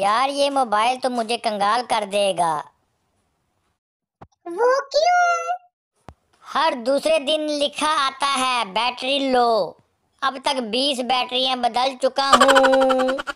यार ये मोबाइल तो मुझे कंगाल कर देगा वो क्यों हर दूसरे दिन लिखा आता है बैटरी लो अब तक 20 बैटरियां बदल चुका हूँ